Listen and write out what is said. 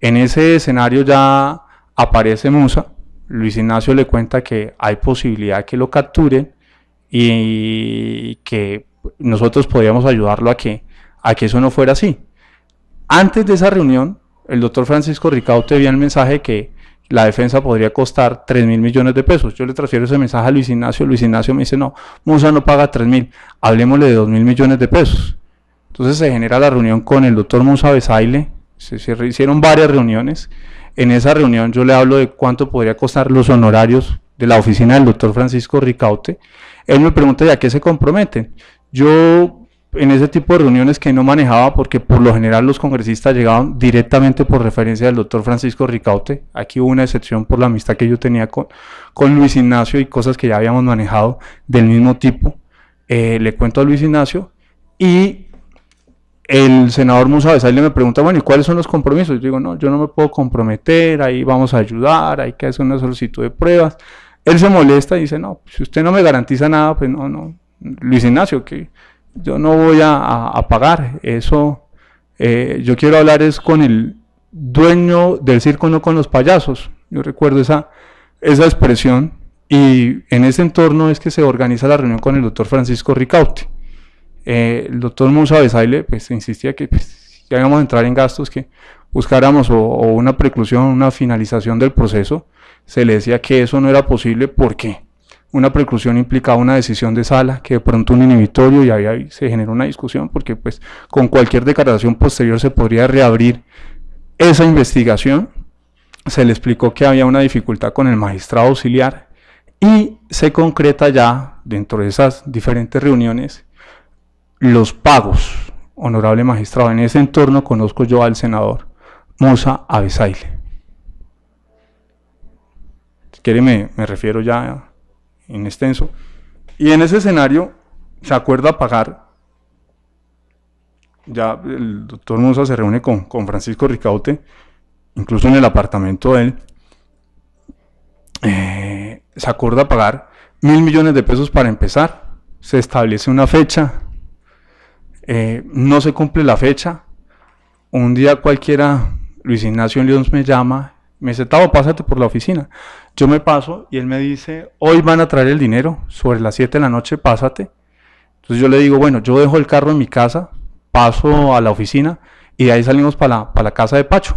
En ese escenario ya aparece Musa, Luis Ignacio le cuenta que hay posibilidad que lo capturen y que nosotros podríamos ayudarlo a que, a que eso no fuera así. Antes de esa reunión, el doctor Francisco Ricaute vio el mensaje que la defensa podría costar 3 mil millones de pesos. Yo le transfiero ese mensaje a Luis Ignacio. Luis Ignacio me dice, no, Musa no paga 3 mil, hablemosle de 2 mil millones de pesos. Entonces se genera la reunión con el doctor Musa Besaile, se, hicieron varias reuniones. En esa reunión yo le hablo de cuánto podría costar los honorarios de la oficina del doctor Francisco Ricaute. Él me pregunta de a qué se compromete. Yo en ese tipo de reuniones que no manejaba, porque por lo general los congresistas llegaban directamente por referencia del doctor Francisco Ricaute. Aquí hubo una excepción por la amistad que yo tenía con, con Luis Ignacio y cosas que ya habíamos manejado del mismo tipo. Eh, le cuento a Luis Ignacio y el senador Musa le me pregunta, bueno, ¿y cuáles son los compromisos? Yo digo, no, yo no me puedo comprometer, ahí vamos a ayudar, hay que hacer una solicitud de pruebas. Él se molesta y dice, no, si usted no me garantiza nada, pues no, no, Luis Ignacio, que yo no voy a, pagar, eso, eh, yo quiero hablar es con el dueño del circo, no con los payasos. Yo recuerdo esa, esa expresión y en ese entorno es que se organiza la reunión con el doctor Francisco Ricaute. Eh, el doctor Moussa Besaile pues, insistía que pues, íbamos a entrar en gastos, que buscáramos o, una preclusión, una finalización del proceso. Se le decía que eso no era posible porque una preclusión implicaba una decisión de sala, que de pronto un inhibitorio y ahí se generó una discusión porque pues con cualquier declaración posterior se podría reabrir esa investigación. Se le explicó que había una dificultad con el magistrado auxiliar y se concreta ya dentro de esas diferentes reuniones los pagos, honorable magistrado. En ese entorno conozco yo al senador Musa Avesaile. Si quiere me, refiero ya en extenso. Y en ese escenario se acuerda pagar. Ya el doctor Musa se reúne con, Francisco Ricaute, incluso en el apartamento de él. Eh, se acuerda pagar mil millones de pesos para empezar. Se establece una fecha, eh, no se cumple la fecha. Un día cualquiera, Luis Ignacio León me llama, me dice, Tavo, pásate por la oficina. Yo me paso y él me dice, hoy van a traer el dinero, sobre las 7 de la noche, pásate. Entonces yo le digo, bueno, yo dejo el carro en mi casa, paso a la oficina y de ahí salimos para la, para la casa de Pacho.